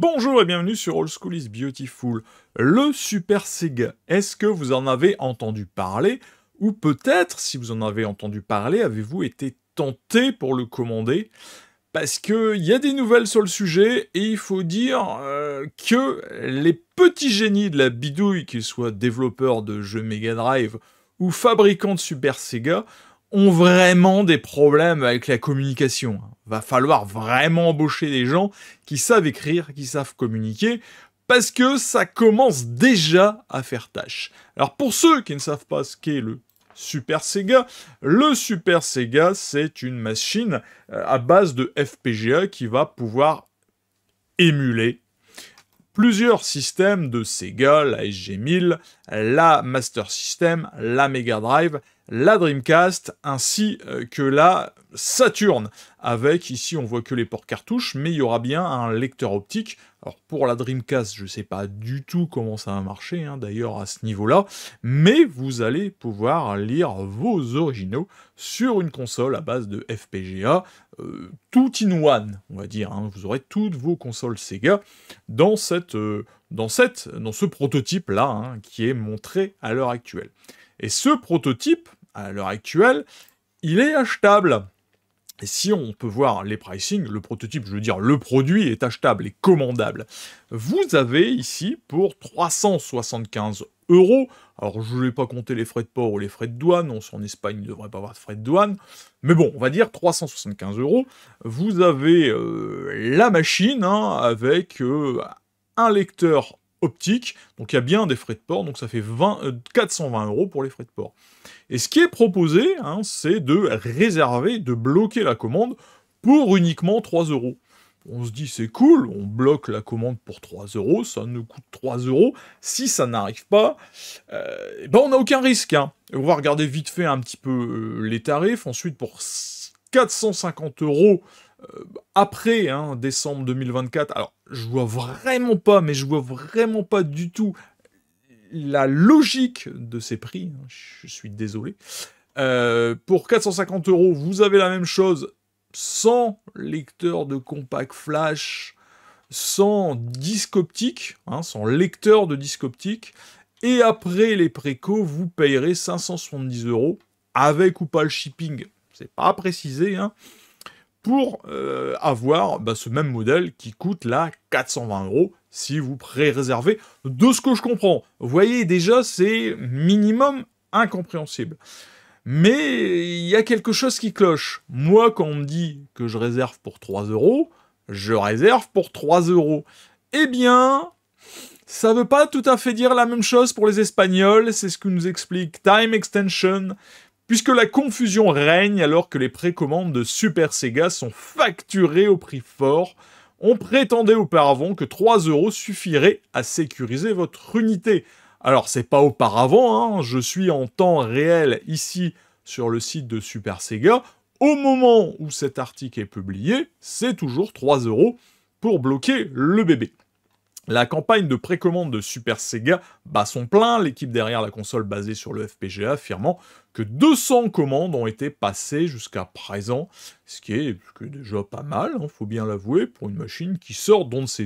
Bonjour et bienvenue sur Old School is Beautiful. Le Super Sega, est-ce que vous en avez entendu parler Ou peut-être, si vous en avez entendu parler, avez-vous été tenté pour le commander Parce qu'il y a des nouvelles sur le sujet et il faut dire euh, que les petits génies de la bidouille, qu'ils soient développeurs de jeux Mega Drive ou fabricants de Super Sega, ont vraiment des problèmes avec la communication. Va falloir vraiment embaucher des gens qui savent écrire, qui savent communiquer, parce que ça commence déjà à faire tâche. Alors pour ceux qui ne savent pas ce qu'est le Super Sega. Le Super Sega, c'est une machine euh, à base de FPGA qui va pouvoir émuler plusieurs systèmes de Sega, la SG-1000, la Master System, la Mega Drive la Dreamcast ainsi euh, que la Saturn. Avec ici, on voit que les ports cartouches, mais il y aura bien un lecteur optique. Alors pour la Dreamcast, je ne sais pas du tout comment ça va marcher, hein, d'ailleurs à ce niveau-là, mais vous allez pouvoir lire vos originaux sur une console à base de FPGA, euh, tout in one, on va dire. Hein. Vous aurez toutes vos consoles Sega dans cette, euh, dans cette, dans ce prototype là hein, qui est montré à l'heure actuelle. Et ce prototype, à l'heure actuelle, il est achetable. Et si on peut voir les pricing, le prototype, je veux dire le produit est achetable et commandable. Vous avez ici pour 375 euros, alors je ne vais pas compter les frais de port ou les frais de douane, on, en Espagne il ne devrait pas avoir de frais de douane, mais bon, on va dire 375 euros, vous avez euh, la machine hein, avec euh, un lecteur optique, donc il y a bien des frais de port, donc ça fait 20, 420 euh, euros pour les frais de port. Et ce qui est proposé, hein, c'est de réserver, de bloquer la commande pour uniquement 3 euros. On se dit c'est cool, on bloque la commande pour 3 euros, ça nous coûte 3 euros. Si ça n'arrive pas, euh, eh ben on n'a aucun risque. Hein. On va regarder vite fait un petit peu euh, les tarifs. Ensuite, pour 450 euros, euh, après hein, décembre 2024, alors je vois vraiment pas, mais je vois vraiment pas du tout la logique de ces prix. Hein, je suis désolé. Euh, pour 450 euros, vous avez la même chose sans lecteur de compact flash, sans disque optique, hein, sans lecteur de disque optique. Et après les préco, vous payerez 570 euros avec ou pas le shipping. C'est pas précisé. Hein pour euh, avoir bah, ce même modèle qui coûte là 420 euros si vous pré-réservez, de ce que je comprends. Vous voyez déjà, c'est minimum incompréhensible. Mais il y a quelque chose qui cloche. Moi, quand on me dit que je réserve pour 3 euros, je réserve pour 3 euros. Eh bien, ça veut pas tout à fait dire la même chose pour les Espagnols, c'est ce que nous explique Time Extension puisque la confusion règne alors que les précommandes de Super Sega sont facturées au prix fort. On prétendait auparavant que 3 euros suffiraient à sécuriser votre unité. Alors c'est pas auparavant, hein, je suis en temps réel ici sur le site de Super Sega. Au moment où cet article est publié, c'est toujours 3 euros pour bloquer le bébé. La campagne de précommande de Super Sega bat son plein, l'équipe derrière la console basée sur le FPGA affirmant que 200 commandes ont été passées jusqu'à présent, ce qui est déjà pas mal, il hein, faut bien l'avouer, pour une machine qui sort d'on ne sait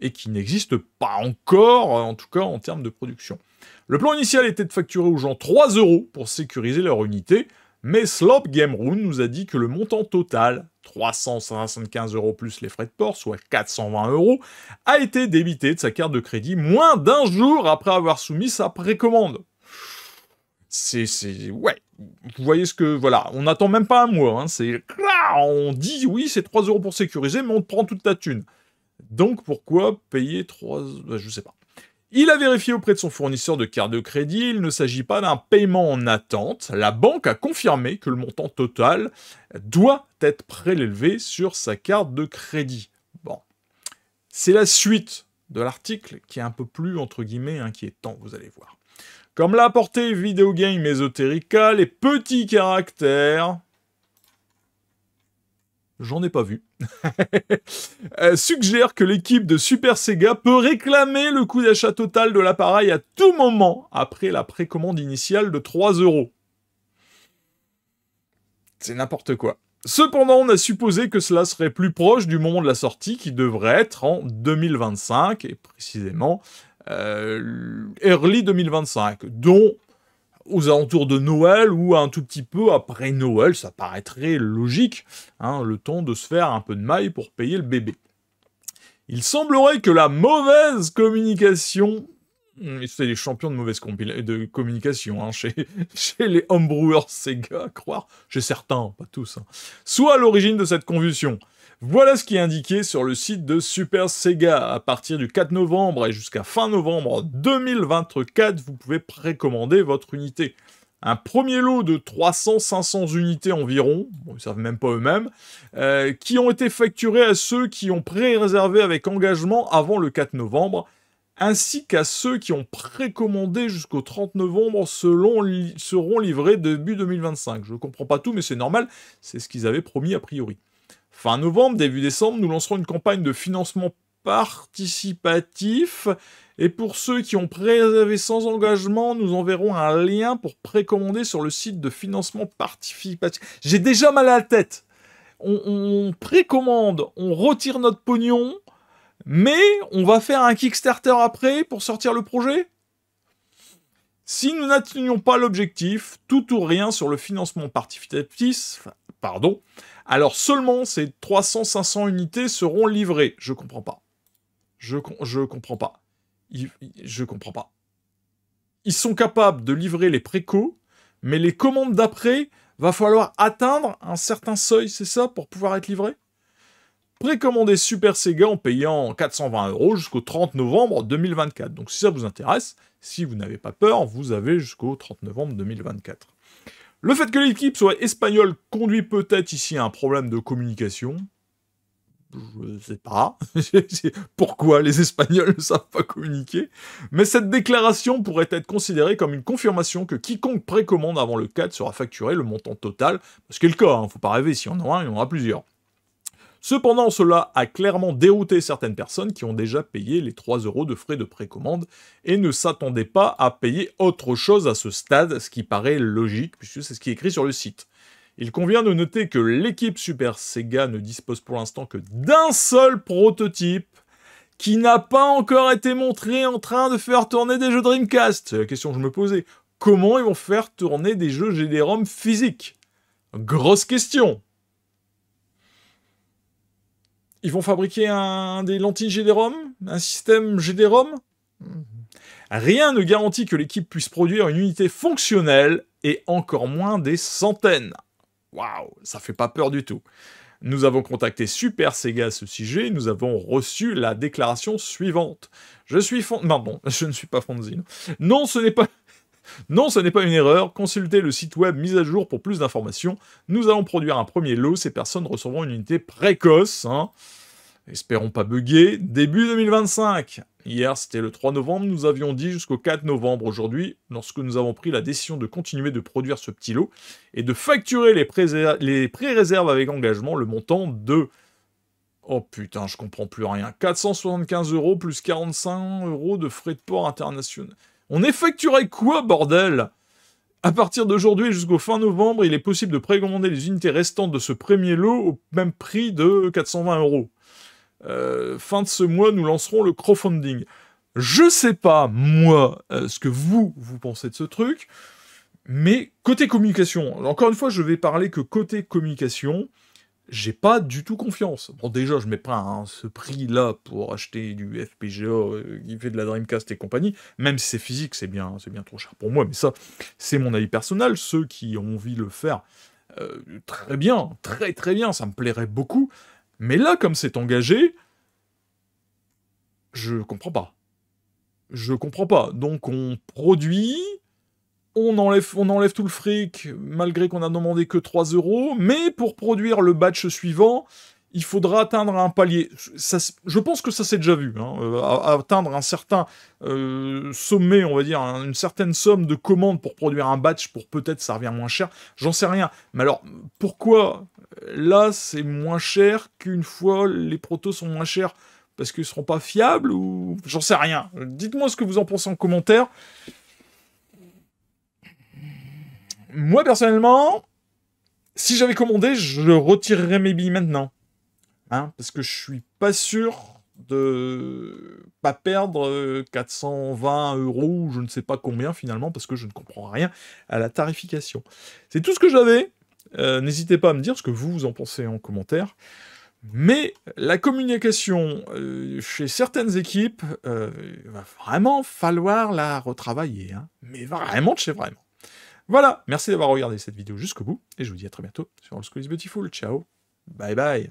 et qui n'existe pas encore, en tout cas en termes de production. Le plan initial était de facturer aux gens 3 euros pour sécuriser leur unité, mais Slop Game Room nous a dit que le montant total, 375 euros plus les frais de port, soit 420 euros, a été débité de sa carte de crédit moins d'un jour après avoir soumis sa précommande. C'est, ouais. Vous voyez ce que, voilà, on n'attend même pas un mois. Hein. C'est, on dit oui, c'est 3 euros pour sécuriser, mais on te prend toute ta thune. Donc pourquoi payer 3, je sais pas. Il a vérifié auprès de son fournisseur de carte de crédit, il ne s'agit pas d'un paiement en attente. La banque a confirmé que le montant total doit être prélevé sur sa carte de crédit. Bon. C'est la suite de l'article qui est un peu plus, entre guillemets, inquiétant, vous allez voir. Comme l'a apporté Video Game les petits caractères J'en ai pas vu. Euh, suggère que l'équipe de Super Sega peut réclamer le coût d'achat total de l'appareil à tout moment après la précommande initiale de 3 euros. C'est n'importe quoi. Cependant, on a supposé que cela serait plus proche du moment de la sortie qui devrait être en 2025, et précisément euh, early 2025, dont aux alentours de Noël ou un tout petit peu après Noël, ça paraîtrait logique, hein, le temps de se faire un peu de maille pour payer le bébé. Il semblerait que la mauvaise communication, hum, c'est les champions de mauvaise de communication hein, chez, les homebrewers Sega, à croire, chez certains, pas tous, hein, soit à l'origine de cette convulsion. Voilà ce qui est indiqué sur le site de Super Sega. À partir du 4 novembre et jusqu'à fin novembre 2024, vous pouvez précommander votre unité. Un premier lot de 300-500 unités environ, ils ne savent même pas eux-mêmes, euh, qui ont été facturés à ceux qui ont pré-réservé avec engagement avant le 4 novembre, ainsi qu'à ceux qui ont précommandé jusqu'au 30 novembre selon seront livrés début 2025. Je ne comprends pas tout, mais c'est normal, c'est ce qu'ils avaient promis a priori. Fin novembre, début décembre, nous lancerons une campagne de financement participatif. Et pour ceux qui ont préservé sans engagement, nous enverrons un lien pour précommander sur le site de financement participatif. J'ai déjà mal à la tête. On, on, précommande, on retire notre pognon, mais on va faire un Kickstarter après pour sortir le projet Si nous n'atteignons pas l'objectif, tout ou rien sur le financement participatif pardon, alors seulement ces 300-500 unités seront livrées. Je comprends pas. Je, je comprends pas. je comprends pas. Ils sont capables de livrer les précaux, mais les commandes d'après, va falloir atteindre un certain seuil, c'est ça, pour pouvoir être livré Précommandez Super Sega en payant 420 euros jusqu'au 30 novembre 2024. Donc si ça vous intéresse, si vous n'avez pas peur, vous avez jusqu'au 30 novembre 2024. Le fait que l'équipe soit espagnole conduit peut-être ici à un problème de communication. Je sais pas pourquoi les Espagnols ne savent pas communiquer, mais cette déclaration pourrait être considérée comme une confirmation que quiconque précommande avant le 4 sera facturé le montant total, parce que le cas, ne hein. faut pas rêver, si on en a un, il y en aura plusieurs. Cependant, cela a clairement dérouté certaines personnes qui ont déjà payé les 3 euros de frais de précommande et ne s'attendaient pas à payer autre chose à ce stade, ce qui paraît logique puisque c'est ce qui est écrit sur le site. Il convient de noter que l'équipe Super Sega ne dispose pour l'instant que d'un seul prototype qui n'a pas encore été montré en train de faire tourner des jeux Dreamcast. C'est la question que je me posais. Comment ils vont faire tourner des jeux GD-ROM physiques Grosse question ils vont fabriquer un, des lentilles GDRom, Un système gd Rien ne garantit que l'équipe puisse produire une unité fonctionnelle et encore moins des centaines. Waouh, ça fait pas peur du tout. Nous avons contacté Super Sega à ce sujet, nous avons reçu la déclaration suivante. Je suis fond... Non, bon, je ne suis pas Fonzine. Non, ce n'est pas... Non, ce n'est pas une erreur, consultez le site web mis à jour pour plus d'informations. Nous allons produire un premier lot, ces personnes recevront une unité précoce, hein. espérons pas buguer. début 2025. Hier, c'était le 3 novembre, nous avions dit jusqu'au 4 novembre. Aujourd'hui, lorsque nous avons pris la décision de continuer de produire ce petit lot et de facturer les pré-réserves avec engagement, le montant de... Oh putain, je comprends plus rien. 475 euros plus 45 euros de frais de port international. On effectuerait quoi, bordel à partir d'aujourd'hui jusqu'au fin novembre, il est possible de précommander les unités restantes de ce premier lot au même prix de 420 euros. Euh, fin de ce mois, nous lancerons le crowdfunding. Je sais pas, moi, euh, ce que vous, vous pensez de ce truc, mais côté communication, encore une fois, je vais parler que côté communication, j'ai pas du tout confiance. Bon, déjà, je mets pas hein, ce prix-là pour acheter du FPGA euh, qui fait de la Dreamcast et compagnie, même si c'est physique, c'est bien, c'est bien trop cher pour moi, mais ça, c'est mon avis personnel. Ceux qui ont envie de le faire, euh, très bien, très très bien, ça me plairait beaucoup, mais là, comme c'est engagé, je comprends pas. Je comprends pas. Donc, on produit, on enlève, tout le fric, malgré qu'on a demandé que 3 euros, mais pour produire le batch suivant, il faudra atteindre un palier. je pense que ça s'est déjà vu, hein, euh, atteindre un certain euh, sommet, on va dire, une certaine somme de commandes pour produire un batch, pour peut-être ça revient moins cher, j'en sais rien. Mais alors, pourquoi là c'est moins cher qu'une fois les protos sont moins chers Parce qu'ils ne seront pas fiables ou... J'en sais rien. Dites-moi ce que vous en pensez en commentaire moi personnellement, si j'avais commandé, je retirerais mes billes maintenant. Hein, parce que je suis pas sûr de pas perdre 420 euh, euros je ne sais pas combien finalement parce que je ne comprends rien à la tarification. C'est tout ce que j'avais. Euh, n'hésitez pas à me dire ce que vous, vous en pensez en commentaire. Mais la communication euh, chez certaines équipes va vraiment falloir la retravailler. Hein. Mais vraiment de chez vraiment. Voilà, merci d'avoir regardé cette vidéo jusqu'au bout, et je vous dis à très bientôt sur All School Beautiful. Ciao, bye bye